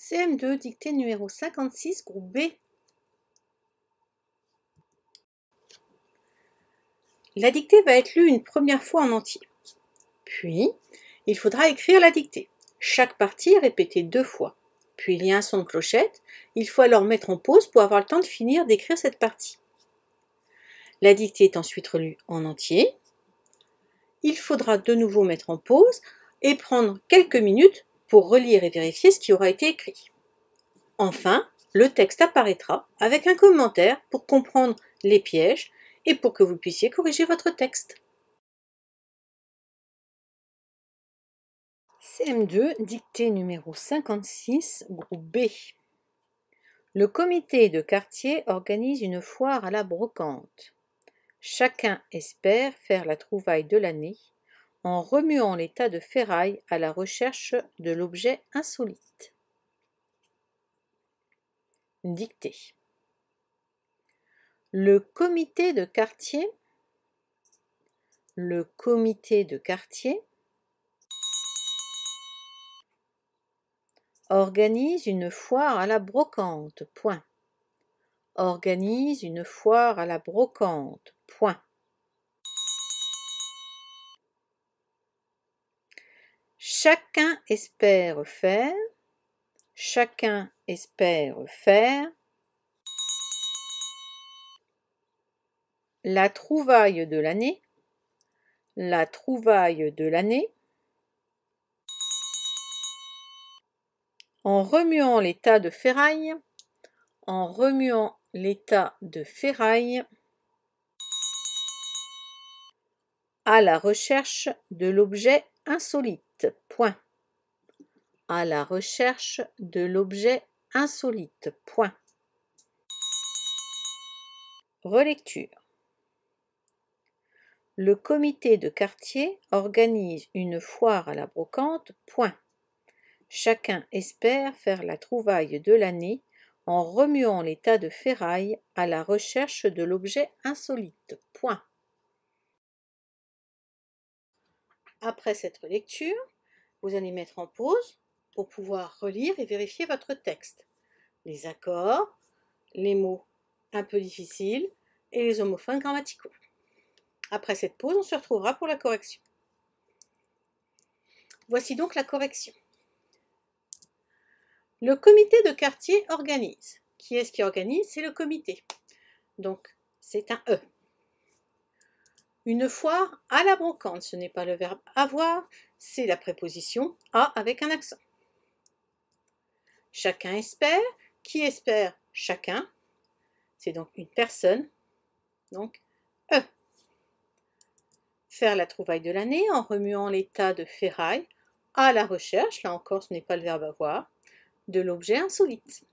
CM2, dictée numéro 56, groupe B. La dictée va être lue une première fois en entier. Puis, il faudra écrire la dictée. Chaque partie est répétée deux fois. Puis il y a un son de clochette. Il faut alors mettre en pause pour avoir le temps de finir d'écrire cette partie. La dictée est ensuite relue en entier. Il faudra de nouveau mettre en pause et prendre quelques minutes pour relire et vérifier ce qui aura été écrit. Enfin, le texte apparaîtra avec un commentaire pour comprendre les pièges et pour que vous puissiez corriger votre texte. CM2, dictée numéro 56, groupe B. Le comité de quartier organise une foire à la brocante. Chacun espère faire la trouvaille de l'année en remuant l'état de ferraille à la recherche de l'objet insolite. Dictée. Le comité de quartier, le comité de quartier organise une foire à la brocante. Point. Organise une foire à la brocante. Point. Chacun espère faire, chacun espère faire. La trouvaille de l'année, la trouvaille de l'année. En remuant l'état de ferraille, en remuant l'état de ferraille. À la recherche de l'objet insolite. Point. À la recherche de l'objet insolite. Relecture. Le comité de quartier organise une foire à la brocante. Point. Chacun espère faire la trouvaille de l'année en remuant les tas de ferraille à la recherche de l'objet insolite. Point. Après cette lecture, vous allez mettre en pause pour pouvoir relire et vérifier votre texte. Les accords, les mots un peu difficiles et les homophones grammaticaux. Après cette pause, on se retrouvera pour la correction. Voici donc la correction. Le comité de quartier organise. Qui est-ce qui organise C'est le comité. Donc, c'est un E. Une fois à la brocante, ce n'est pas le verbe avoir, c'est la préposition à avec un accent. Chacun espère, qui espère chacun, c'est donc une personne, donc e ». Faire la trouvaille de l'année en remuant l'état de ferraille à la recherche, là encore ce n'est pas le verbe avoir, de l'objet insolite.